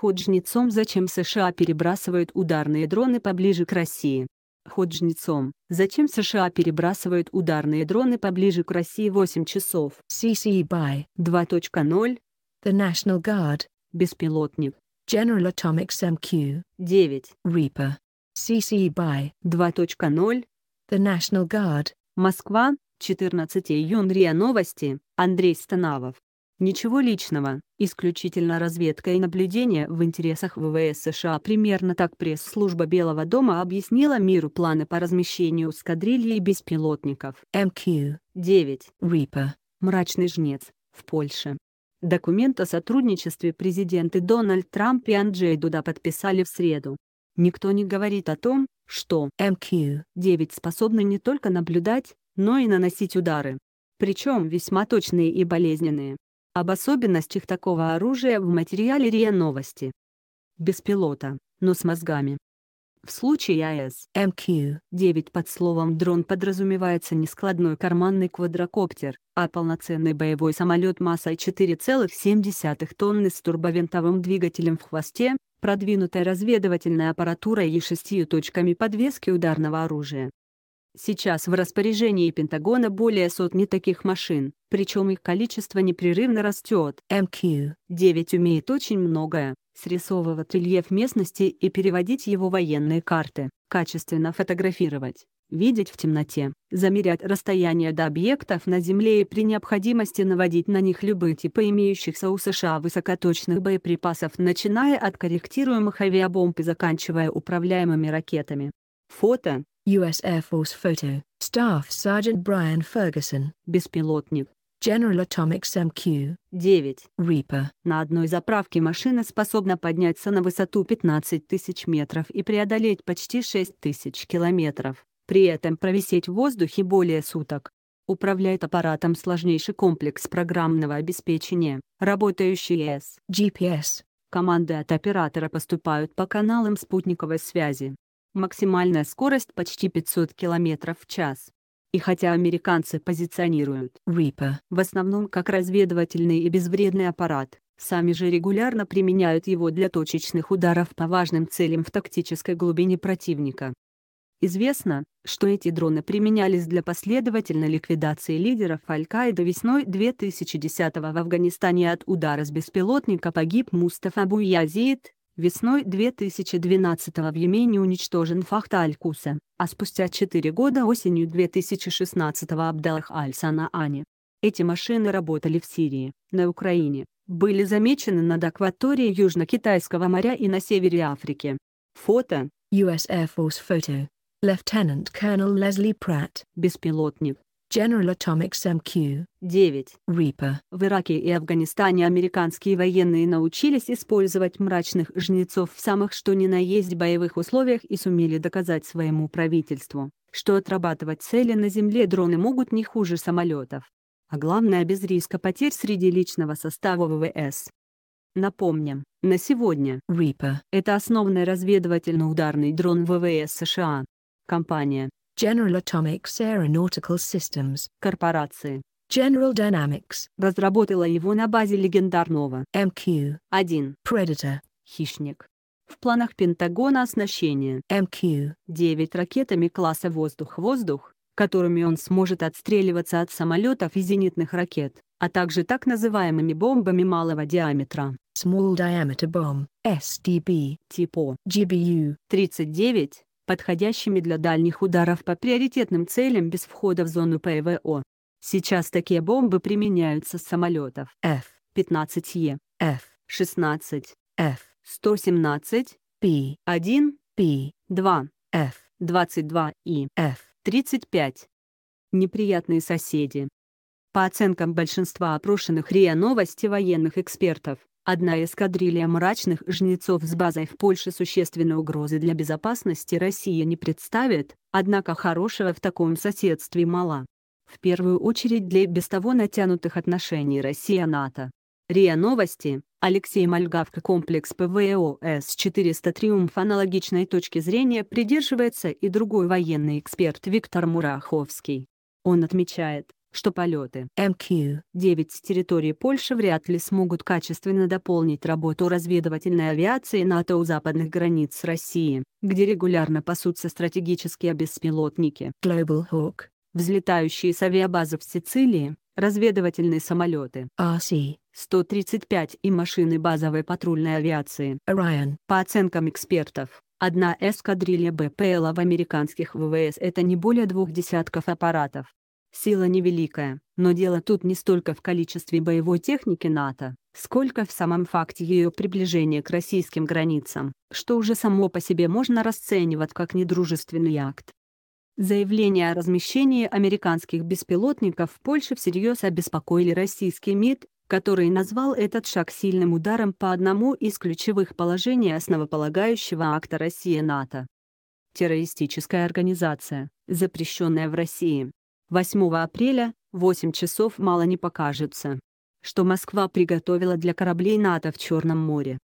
Ходжнецом зачем США перебрасывают ударные дроны поближе к России? Ходжнецом, зачем США перебрасывают ударные дроны поближе к России 8 часов? CCE BY 2.0 The National Guard Беспилотник General Atomics MQ 9 Reaper CCE BY 2.0 The National Guard Москва, 14 июня. Новости, Андрей Станавов. Ничего личного, исключительно разведка и наблюдение в интересах ВВС США примерно так пресс-служба Белого дома объяснила миру планы по размещению эскадрильи беспилотников МК-9 «Рипа» «Мрачный жнец» в Польше. Документ о сотрудничестве президенты Дональд Трамп и Анджей Дуда подписали в среду. Никто не говорит о том, что МК-9 способны не только наблюдать, но и наносить удары. Причем весьма точные и болезненные. Об особенностях такого оружия в материале РИА Новости. Без пилота, но с мозгами. В случае АЭС МК-9 под словом «дрон» подразумевается не складной карманный квадрокоптер, а полноценный боевой самолет массой 4,7 тонны с турбовинтовым двигателем в хвосте, продвинутой разведывательной аппаратурой и шестью точками подвески ударного оружия. Сейчас в распоряжении Пентагона более сотни таких машин, причем их количество непрерывно растет. МК-9 умеет очень многое – срисовывать рельеф местности и переводить его военные карты, качественно фотографировать, видеть в темноте, замерять расстояние до объектов на Земле и при необходимости наводить на них любые типы имеющихся у США высокоточных боеприпасов, начиная от корректируемых авиабомб и заканчивая управляемыми ракетами. Фото U.S. Air Force photo, Staff Sergeant Brian Ferguson. Беспилотник. General Atomics MQ-9 Reaper. На одной заправке машина способна подняться на высоту 15 тысяч метров и преодолеть почти 6 тысяч километров, при этом провисеть в воздухе более суток. Управляет аппаратом сложнейший комплекс программного обеспечения, работающий с GPS. Команды от оператора поступают по каналам спутниковой связи максимальная скорость почти 500 км в час. И хотя американцы позиционируют Reaper в основном как разведывательный и безвредный аппарат, сами же регулярно применяют его для точечных ударов по важным целям в тактической глубине противника. Известно, что эти дроны применялись для последовательной ликвидации лидеров аль каида весной 2010 в Афганистане от удара с беспилотника погиб Мустафа Буязид, Весной 2012-го в Йемене уничтожен Фахт Аль-Куса, а спустя 4 года осенью 2016-го Абдалах аль Сана Ани. Эти машины работали в Сирии, на Украине, были замечены над акваторией Южно-Китайского моря и на севере Африки. Фото US Air Force Photo. Lieutenant Colonel Leslie Pratt, Беспилотник. General Atomics MQ. 9. Reaper. В Ираке и Афганистане американские военные научились использовать мрачных жнецов в самых что ни на есть боевых условиях и сумели доказать своему правительству, что отрабатывать цели на земле дроны могут не хуже самолетов. А главное без риска потерь среди личного состава ВВС. Напомним, на сегодня Reaper — это основной разведывательно-ударный дрон ВВС США. Компания General Atomics Aeronautical Systems корпорации General Dynamics разработала его на базе легендарного MQ-1 Predator «Хищник». В планах Пентагона оснащение MQ-9 ракетами класса «Воздух-воздух», которыми он сможет отстреливаться от самолетов и зенитных ракет, а также так называемыми бомбами малого диаметра. Small Diameter Bomb, SDB, типа GBU-39, подходящими для дальних ударов по приоритетным целям без входа в зону ПВО. Сейчас такие бомбы применяются с самолетов F-15E, F-16, F-117, P-1, P-2, F-22 и F-35. Неприятные соседи. По оценкам большинства опрошенных РИА новости военных экспертов, Одна эскадрилья мрачных жнецов с базой в Польше существенной угрозы для безопасности Россия не представит, однако хорошего в таком соседстве мало. В первую очередь для без того натянутых отношений Россия-НАТО. РИА Новости, Алексей Мальгавка комплекс ПВО с 400 «Триумф» аналогичной точки зрения придерживается и другой военный эксперт Виктор Мураховский. Он отмечает, что полеты МК-9 с территории Польши вряд ли смогут качественно дополнить работу разведывательной авиации НАТО у западных границ России, где регулярно пасутся стратегические беспилотники. Global Hawk. Взлетающие с авиабазы в Сицилии, разведывательные самолеты RC-135 и машины базовой патрульной авиации Orion. По оценкам экспертов, Одна эскадрилья БПЛа в американских ВВС — это не более двух десятков аппаратов. Сила невеликая, но дело тут не столько в количестве боевой техники НАТО, сколько в самом факте ее приближения к российским границам, что уже само по себе можно расценивать как недружественный акт. Заявление о размещении американских беспилотников в Польше всерьез обеспокоили российский МИД, который назвал этот шаг сильным ударом по одному из ключевых положений основополагающего акта России-НАТО. Террористическая организация, запрещенная в России, 8 апреля, 8 часов мало не покажется. Что Москва приготовила для кораблей НАТО в Черном море.